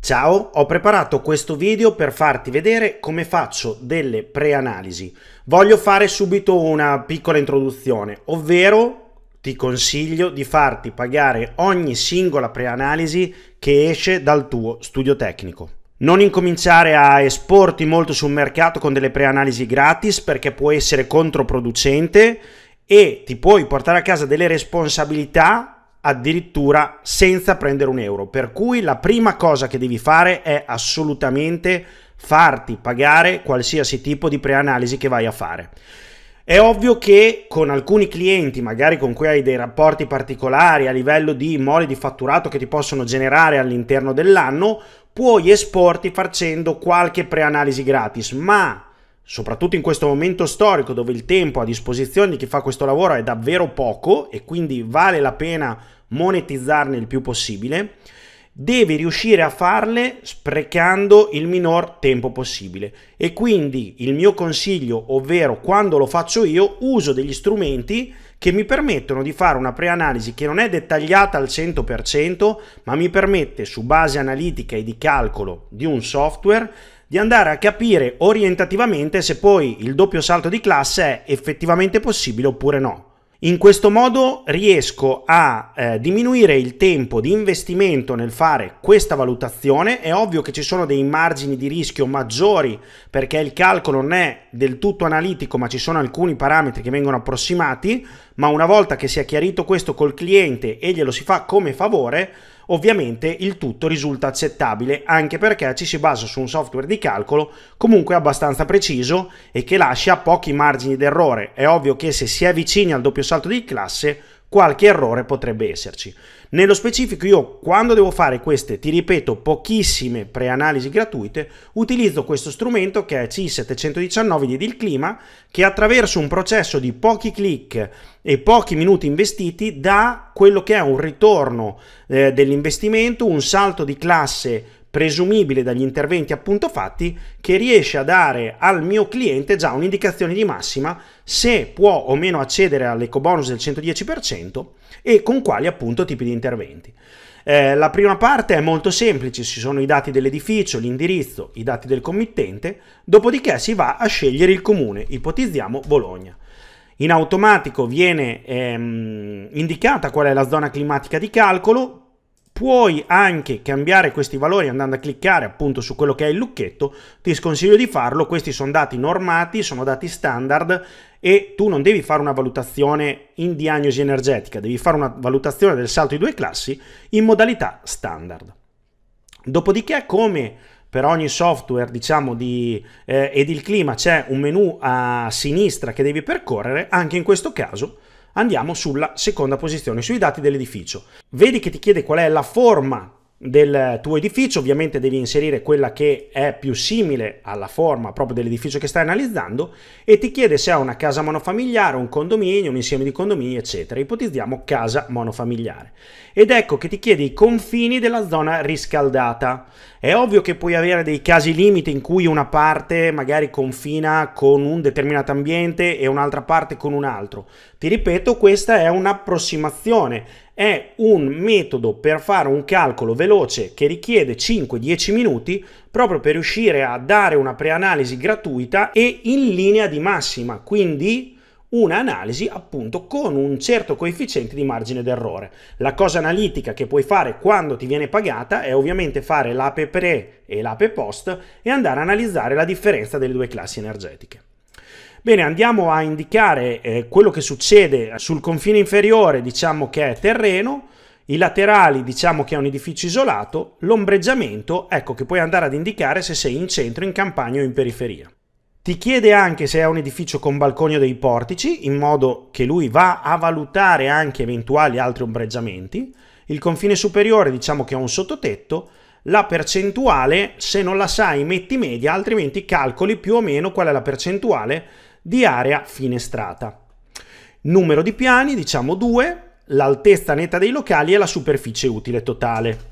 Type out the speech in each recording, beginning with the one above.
Ciao, ho preparato questo video per farti vedere come faccio delle preanalisi. Voglio fare subito una piccola introduzione, ovvero ti consiglio di farti pagare ogni singola preanalisi che esce dal tuo studio tecnico. Non incominciare a esporti molto sul mercato con delle preanalisi gratis perché può essere controproducente e ti puoi portare a casa delle responsabilità addirittura senza prendere un euro. Per cui la prima cosa che devi fare è assolutamente farti pagare qualsiasi tipo di preanalisi che vai a fare. È ovvio che con alcuni clienti, magari con cui hai dei rapporti particolari a livello di mole di fatturato che ti possono generare all'interno dell'anno, puoi esporti facendo qualche preanalisi gratis, ma soprattutto in questo momento storico dove il tempo a disposizione di chi fa questo lavoro è davvero poco e quindi vale la pena monetizzarne il più possibile, devi riuscire a farle sprecando il minor tempo possibile. E quindi il mio consiglio, ovvero quando lo faccio io, uso degli strumenti che mi permettono di fare una preanalisi che non è dettagliata al 100%, ma mi permette su base analitica e di calcolo di un software di andare a capire orientativamente se poi il doppio salto di classe è effettivamente possibile oppure no. In questo modo riesco a eh, diminuire il tempo di investimento nel fare questa valutazione, è ovvio che ci sono dei margini di rischio maggiori perché il calcolo non è del tutto analitico ma ci sono alcuni parametri che vengono approssimati, ma una volta che si è chiarito questo col cliente e glielo si fa come favore, Ovviamente il tutto risulta accettabile anche perché ci si basa su un software di calcolo comunque abbastanza preciso e che lascia pochi margini d'errore. È ovvio che se si è vicini al doppio salto di classe qualche errore potrebbe esserci. Nello specifico io quando devo fare queste, ti ripeto, pochissime preanalisi gratuite, utilizzo questo strumento che è C719 di Edil Clima, che attraverso un processo di pochi click e pochi minuti investiti dà quello che è un ritorno eh, dell'investimento, un salto di classe presumibile dagli interventi appunto fatti che riesce a dare al mio cliente già un'indicazione di massima se può o meno accedere all'ecobonus del 110% e con quali appunto tipi di interventi. Eh, la prima parte è molto semplice, ci sono i dati dell'edificio, l'indirizzo, i dati del committente, dopodiché si va a scegliere il comune, ipotizziamo Bologna. In automatico viene ehm, indicata qual è la zona climatica di calcolo, Puoi anche cambiare questi valori andando a cliccare appunto su quello che è il lucchetto, ti sconsiglio di farlo, questi sono dati normati, sono dati standard e tu non devi fare una valutazione in diagnosi energetica, devi fare una valutazione del salto di due classi in modalità standard. Dopodiché come per ogni software diciamo di eh, edil clima c'è un menu a sinistra che devi percorrere, anche in questo caso andiamo sulla seconda posizione, sui dati dell'edificio. Vedi che ti chiede qual è la forma del tuo edificio, ovviamente devi inserire quella che è più simile alla forma proprio dell'edificio che stai analizzando e ti chiede se ha una casa monofamiliare, un condominio, un insieme di condomini, eccetera. Ipotizziamo casa monofamiliare. Ed ecco che ti chiede i confini della zona riscaldata. È ovvio che puoi avere dei casi limite in cui una parte magari confina con un determinato ambiente e un'altra parte con un altro. Ti ripeto, questa è un'approssimazione è un metodo per fare un calcolo veloce che richiede 5-10 minuti proprio per riuscire a dare una preanalisi gratuita e in linea di massima, quindi un'analisi appunto con un certo coefficiente di margine d'errore. La cosa analitica che puoi fare quando ti viene pagata è ovviamente fare l'ape pre e l'ape post e andare a analizzare la differenza delle due classi energetiche. Bene, andiamo a indicare eh, quello che succede sul confine inferiore, diciamo che è terreno, i laterali diciamo che è un edificio isolato, l'ombreggiamento, ecco che puoi andare ad indicare se sei in centro, in campagna o in periferia. Ti chiede anche se è un edificio con balconi o dei portici, in modo che lui va a valutare anche eventuali altri ombreggiamenti. Il confine superiore diciamo che è un sottotetto, la percentuale se non la sai metti media, altrimenti calcoli più o meno qual è la percentuale di area finestrata. Numero di piani, diciamo 2, l'altezza netta dei locali e la superficie utile totale.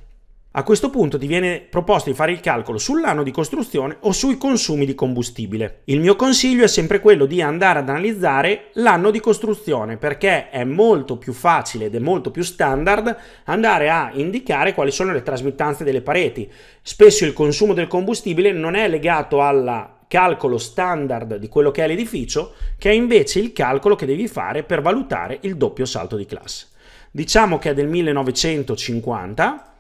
A questo punto ti viene proposto di fare il calcolo sull'anno di costruzione o sui consumi di combustibile. Il mio consiglio è sempre quello di andare ad analizzare l'anno di costruzione perché è molto più facile ed è molto più standard andare a indicare quali sono le trasmittanze delle pareti. Spesso il consumo del combustibile non è legato alla calcolo standard di quello che è l'edificio, che è invece il calcolo che devi fare per valutare il doppio salto di classe. Diciamo che è del 1950,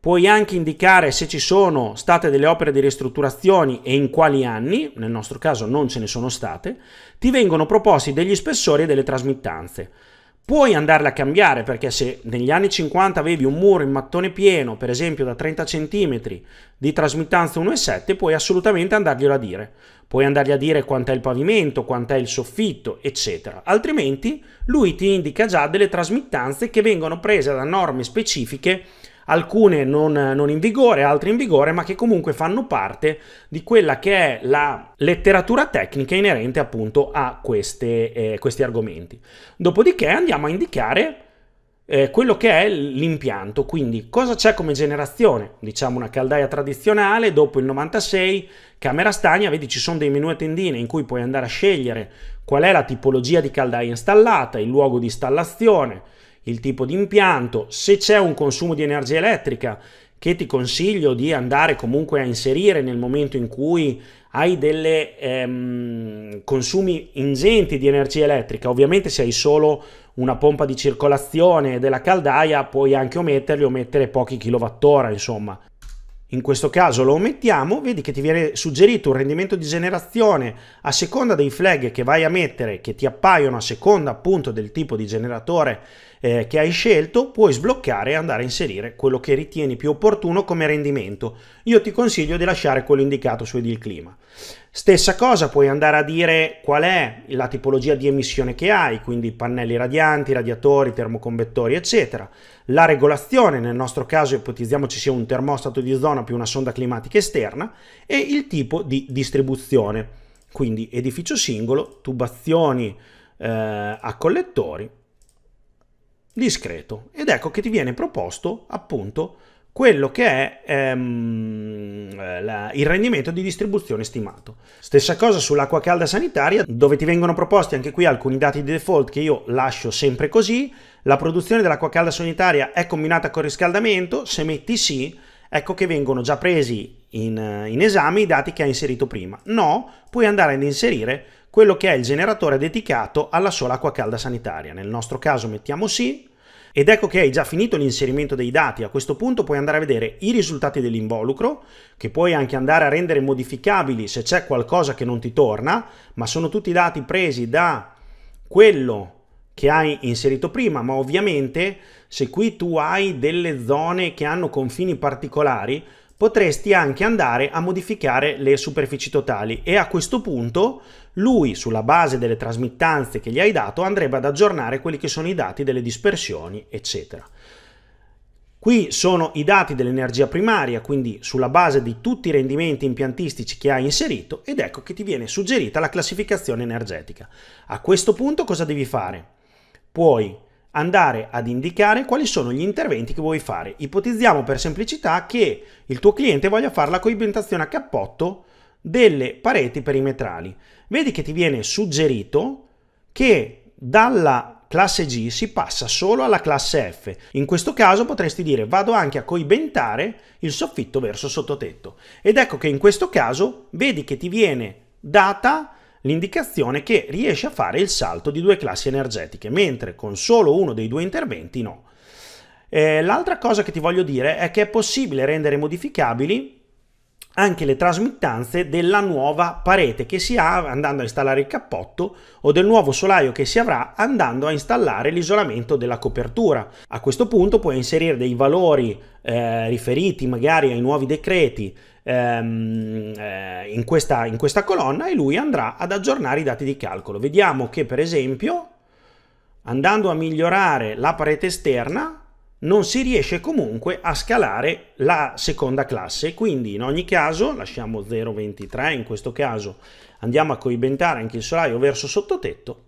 puoi anche indicare se ci sono state delle opere di ristrutturazioni e in quali anni, nel nostro caso non ce ne sono state, ti vengono proposti degli spessori e delle trasmittanze. Puoi andarle a cambiare perché se negli anni 50 avevi un muro in mattone pieno, per esempio da 30 cm di trasmittanza 1,7, puoi assolutamente andarglielo a dire. Puoi andargli a dire quant'è il pavimento, quant'è il soffitto, eccetera. Altrimenti lui ti indica già delle trasmittanze che vengono prese da norme specifiche alcune non, non, in vigore, altre in vigore, ma che comunque fanno parte di quella che è la letteratura tecnica inerente appunto a queste, eh, questi argomenti. Dopodiché andiamo a indicare eh, quello che è l'impianto, quindi cosa c'è come generazione? Diciamo una caldaia tradizionale, dopo il 96, camera stagna, vedi ci sono dei menu e tendine in cui puoi andare a scegliere qual è la tipologia di caldaia installata, il luogo di installazione, il tipo di impianto, se c'è un consumo di energia elettrica che ti consiglio di andare comunque a inserire nel momento in cui hai dei ehm, consumi ingenti di energia elettrica. Ovviamente se hai solo una pompa di circolazione della caldaia puoi anche ometterli o mettere pochi kilowattora, insomma in questo caso lo omettiamo, vedi che ti viene suggerito un rendimento di generazione a seconda dei flag che vai a mettere, che ti appaiono a seconda appunto del tipo di generatore eh, che hai scelto, puoi sbloccare e andare a inserire quello che ritieni più opportuno come rendimento. Io ti consiglio di lasciare quello indicato su Edil Clima. Stessa cosa puoi andare a dire qual è la tipologia di emissione che hai, quindi pannelli radianti, radiatori, termoconvettori, eccetera. La regolazione, nel nostro caso ipotizziamo ci sia un termostato di zona più una sonda climatica esterna, e il tipo di distribuzione, quindi edificio singolo, tubazioni eh, a collettori, discreto. Ed ecco che ti viene proposto appunto quello che è ehm, eh, la, il rendimento di distribuzione stimato. Stessa cosa sull'acqua calda sanitaria, dove ti vengono proposti anche qui alcuni dati di default che io lascio sempre così. La produzione dell'acqua calda sanitaria è combinata con riscaldamento? Se metti sì, ecco che vengono già presi in, eh, in esame i dati che hai inserito prima. No, puoi andare ad inserire quello che è il generatore dedicato alla sola acqua calda sanitaria. Nel nostro caso mettiamo sì, ed ecco che hai già finito l'inserimento dei dati, a questo punto puoi andare a vedere i risultati dell'involucro, che puoi anche andare a rendere modificabili se c'è qualcosa che non ti torna, ma sono tutti dati presi da quello che hai inserito prima, ma ovviamente se qui tu hai delle zone che hanno confini particolari, potresti anche andare a modificare le superfici totali e a questo punto lui sulla base delle trasmittanze che gli hai dato andrebbe ad aggiornare quelli che sono i dati delle dispersioni, eccetera. Qui sono i dati dell'energia primaria, quindi sulla base di tutti i rendimenti impiantistici che hai inserito ed ecco che ti viene suggerita la classificazione energetica. A questo punto cosa devi fare? Puoi andare ad indicare quali sono gli interventi che vuoi fare. Ipotizziamo per semplicità che il tuo cliente voglia fare la coibentazione a cappotto delle pareti perimetrali vedi che ti viene suggerito che dalla classe G si passa solo alla classe F. In questo caso potresti dire vado anche a coibentare il soffitto verso sottotetto. Ed ecco che in questo caso vedi che ti viene data l'indicazione che riesce a fare il salto di due classi energetiche, mentre con solo uno dei due interventi no. Eh, l'altra cosa che ti voglio dire è che è possibile rendere modificabili anche le trasmittanze della nuova parete che si ha andando a installare il cappotto o del nuovo solaio che si avrà andando a installare l'isolamento della copertura. A questo punto puoi inserire dei valori eh, riferiti magari ai nuovi decreti ehm, eh, in, questa, in questa colonna e lui andrà ad aggiornare i dati di calcolo. Vediamo che per esempio andando a migliorare la parete esterna non si riesce comunque a scalare la seconda classe, quindi in ogni caso lasciamo 0,23 in questo caso, andiamo a coibentare anche il solaio verso sottotetto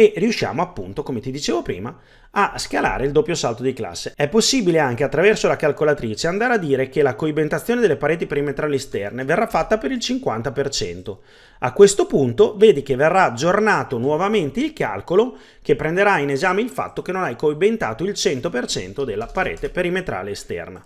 e riusciamo appunto, come ti dicevo prima, a scalare il doppio salto di classe. È possibile anche attraverso la calcolatrice andare a dire che la coibentazione delle pareti perimetrali esterne verrà fatta per il 50%. A questo punto vedi che verrà aggiornato nuovamente il calcolo che prenderà in esame il fatto che non hai coibentato il 100% della parete perimetrale esterna.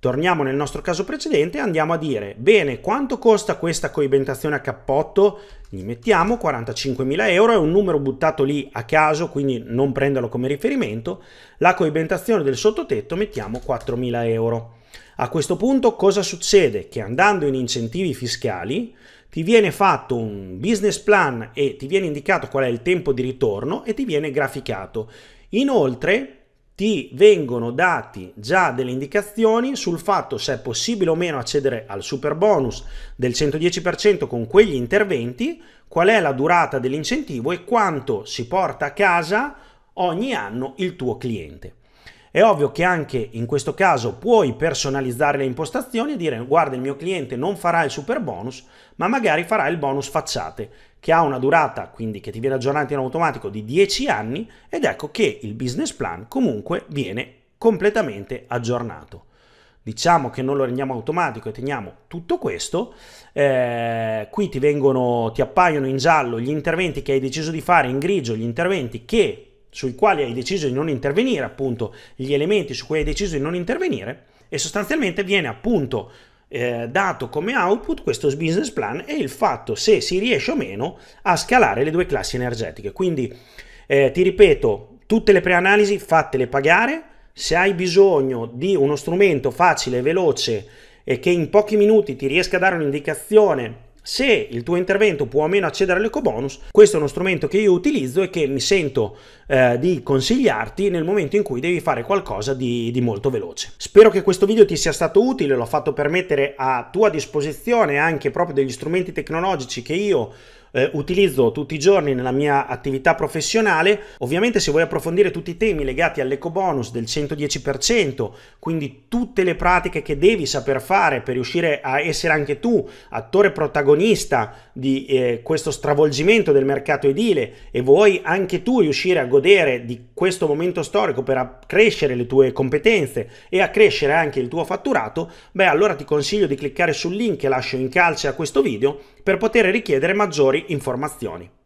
Torniamo nel nostro caso precedente e andiamo a dire, bene, quanto costa questa coibentazione a cappotto? Gli mettiamo 45.000 euro, è un numero buttato lì a caso, quindi non prenderlo come riferimento. La coibentazione del sottotetto mettiamo 4.000 euro. A questo punto cosa succede? Che andando in incentivi fiscali ti viene fatto un business plan e ti viene indicato qual è il tempo di ritorno e ti viene graficato. Inoltre ti vengono dati già delle indicazioni sul fatto se è possibile o meno accedere al super bonus del 110% con quegli interventi, qual è la durata dell'incentivo e quanto si porta a casa ogni anno il tuo cliente. È ovvio che anche in questo caso puoi personalizzare le impostazioni e dire guarda il mio cliente non farà il super bonus ma magari farà il bonus facciate che ha una durata quindi che ti viene aggiornato in automatico di 10 anni ed ecco che il business plan comunque viene completamente aggiornato diciamo che non lo rendiamo automatico e teniamo tutto questo, eh, qui ti, vengono, ti appaiono in giallo gli interventi che hai deciso di fare, in grigio gli interventi che sui quali hai deciso di non intervenire, appunto gli elementi su cui hai deciso di non intervenire e sostanzialmente viene appunto eh, dato come output questo business plan e il fatto se si riesce o meno a scalare le due classi energetiche. Quindi eh, ti ripeto, tutte le preanalisi fatele pagare, se hai bisogno di uno strumento facile, veloce e che in pochi minuti ti riesca a dare un'indicazione se il tuo intervento può o meno accedere all'ecobonus, questo è uno strumento che io utilizzo e che mi sento eh, di consigliarti nel momento in cui devi fare qualcosa di, di molto veloce. Spero che questo video ti sia stato utile, l'ho fatto per mettere a tua disposizione anche proprio degli strumenti tecnologici che io eh, utilizzo tutti i giorni nella mia attività professionale. Ovviamente se vuoi approfondire tutti i temi legati all'eco bonus del 110%, quindi tutte le pratiche che devi saper fare per riuscire a essere anche tu attore protagonista di eh, questo stravolgimento del mercato edile e vuoi anche tu riuscire a godere di questo momento storico per accrescere le tue competenze e accrescere anche il tuo fatturato, beh allora ti consiglio di cliccare sul link che lascio in calce a questo video per poter richiedere maggiori informazioni